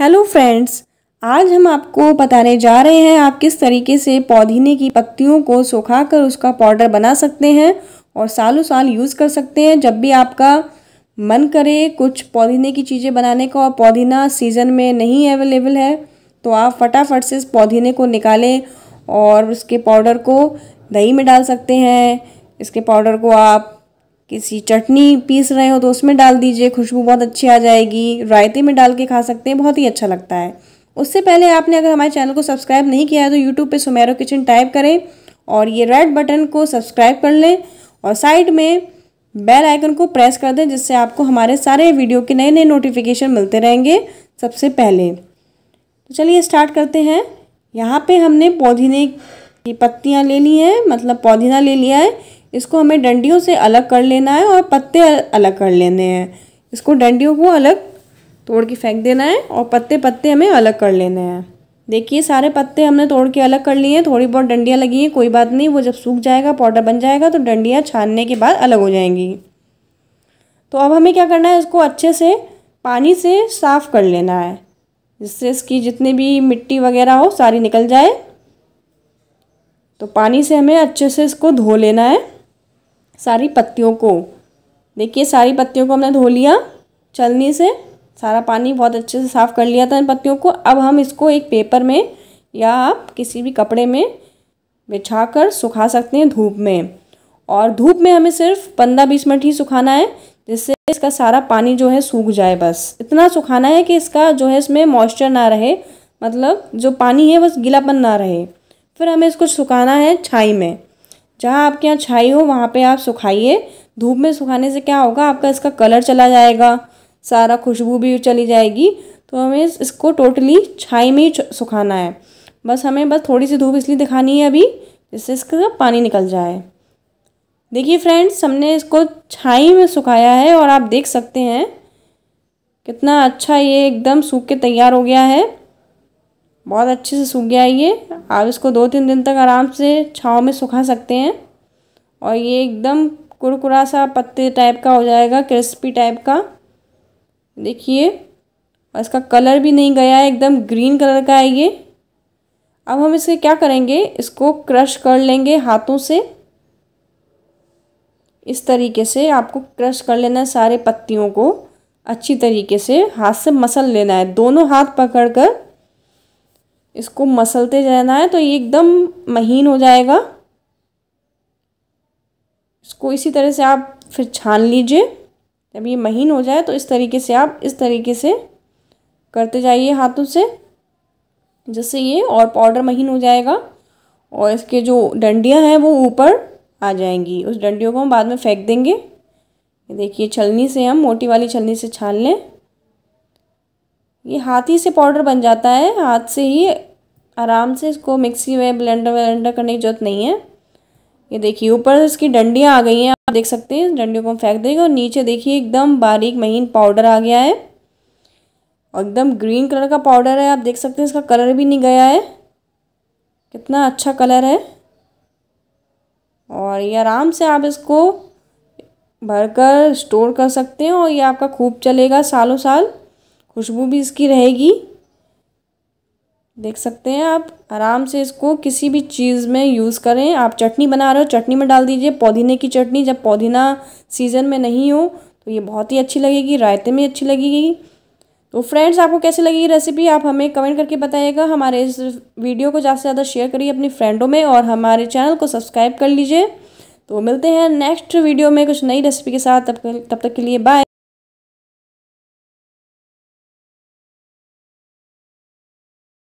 hello friends आज हम आपको बताने जा रहे हैं आप किस तरीके से पौधीने की पत्तियों को सुखाकर उसका पाउडर बना सकते हैं और सालों साल यूज़ कर सकते हैं जब भी आपका मन करे कुछ पौधीने की चीज़ें बनाने का और पौधीना सीज़न में नहीं अवेलेबल है तो आप फटाफट से इस पौधीने को निकालें और उसके पाउडर को दही में डाल सकते हैं इसके पाउडर को आप किसी चटनी पीस रहे हो तो उसमें डाल दीजिए खुशबू बहुत अच्छी आ जाएगी रायते में डाल के खा सकते हैं बहुत ही अच्छा लगता है उससे पहले आपने अगर हमारे चैनल को सब्सक्राइब नहीं किया है तो यूट्यूब पे सुमेरो किचन टाइप करें और ये रेड बटन को सब्सक्राइब कर लें और साइड में बेल आइकन को प्रेस कर दें जिससे आपको हमारे सारे वीडियो के नए नए नोटिफिकेशन मिलते रहेंगे सबसे पहले तो चलिए स्टार्ट करते हैं यहाँ पे हमने पौधीने की पत्तियाँ ले ली हैं मतलब पौधीना ले लिया है इसको हमें डंडियों से अलग कर लेना है और पत्ते अलग कर लेने हैं इसको डंडियों को अलग तोड़ के फेंक देना है और पत्ते पत्ते हमें अलग कर लेने हैं देखिए सारे पत्ते हमने तोड़ के अलग कर लिए हैं थोड़ी बहुत डंडियाँ लगी हैं कोई बात नहीं वो जब सूख जाएगा पाउडर बन जाएगा तो डंडियाँ छानने के बाद अलग हो जाएंगी तो अब हमें क्या करना है इसको अच्छे से पानी से साफ़ कर लेना है जिससे इसकी जितनी भी मिट्टी वगैरह हो सारी निकल जाए तो पानी से हमें अच्छे से इसको धो लेना है सारी पत्तियों को देखिए सारी पत्तियों को हमने धो लिया चलने से सारा पानी बहुत अच्छे से साफ़ कर लिया था इन पत्तियों को अब हम इसको एक पेपर में या आप किसी भी कपड़े में बिछा कर सुखा सकते हैं धूप में और धूप में हमें सिर्फ पंद्रह बीस मिनट ही सुखाना है जिससे इसका सारा पानी जो है सूख जाए बस इतना सुखाना है कि इसका जो है इसमें मॉइस्चर ना रहे मतलब जो पानी है बस गीलापन ना रहे फिर हमें इसको सुखाना है छाई में जहाँ आपके यहाँ छाई हो वहाँ पे आप सुखाइए धूप में सुखाने से क्या होगा आपका इसका कलर चला जाएगा सारा खुशबू भी चली जाएगी तो हमें इसको टोटली छाई में ही सुखाना है बस हमें बस थोड़ी सी धूप इसलिए दिखानी है अभी जिससे इसका पानी निकल जाए देखिए फ्रेंड्स हमने इसको छाई में सुखाया है और आप देख सकते हैं कितना अच्छा ये एकदम सूख के तैयार हो गया है बहुत अच्छे से सूख गया है ये आप इसको दो तीन दिन तक आराम से छाँव में सुखा सकते हैं और ये एकदम कुरकुरा सा पत्ते टाइप का हो जाएगा क्रिस्पी टाइप का देखिए और इसका कलर भी नहीं गया है एकदम ग्रीन कलर का है ये अब हम इसे क्या करेंगे इसको क्रश कर लेंगे हाथों से इस तरीके से आपको क्रश कर लेना है सारे पत्तियों को अच्छी तरीके से हाथ से मसल लेना है दोनों हाथ पकड़कर इसको मसलते जाना है तो ये एकदम महीन हो जाएगा इसको इसी तरह से आप फिर छान लीजिए जब ये महीन हो जाए तो इस तरीके से आप इस तरीके से करते जाइए हाथों से जिससे ये और पाउडर महीन हो जाएगा और इसके जो डंडियाँ हैं वो ऊपर आ जाएंगी उस डंडियों को हम बाद में फेंक देंगे देखिए छलनी से हम मोटी वाली छलनी से छान लें ये हाथ ही से पाउडर बन जाता है हाथ से ही आराम से इसको मिक्सी में ब्लेंडर व्लेंडर करने की जरूरत नहीं है ये देखिए ऊपर इसकी डंडियाँ आ गई हैं आप देख सकते हैं डंडियों को हम फेंक देंगे और नीचे देखिए एकदम बारीक महीन पाउडर आ गया है और एकदम ग्रीन कलर का पाउडर है आप देख सकते हैं इसका कलर भी नहीं गया है कितना अच्छा कलर है और ये आराम से आप इसको भरकर स्टोर कर सकते हैं और ये आपका खूब चलेगा सालों साल खुशबू भी इसकी रहेगी देख सकते हैं आप आराम से इसको किसी भी चीज़ में यूज़ करें आप चटनी बना रहे हो चटनी में डाल दीजिए पुदीने की चटनी जब पुदीना सीज़न में नहीं हो तो ये बहुत ही अच्छी लगेगी रायते में अच्छी लगेगी तो फ्रेंड्स आपको कैसे लगी रेसिपी आप हमें कमेंट करके बताइएगा हमारे इस वीडियो को ज़्यादा से ज़्यादा शेयर करिए अपनी फ्रेंडों में और हमारे चैनल को सब्सक्राइब कर लीजिए तो मिलते हैं नेक्स्ट वीडियो में कुछ नई रेसिपी के साथ तब तब तक के लिए बाय